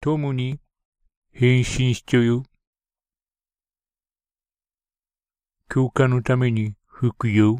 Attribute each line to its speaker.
Speaker 1: 共に
Speaker 2: 変身しちょよ。強化のために服用。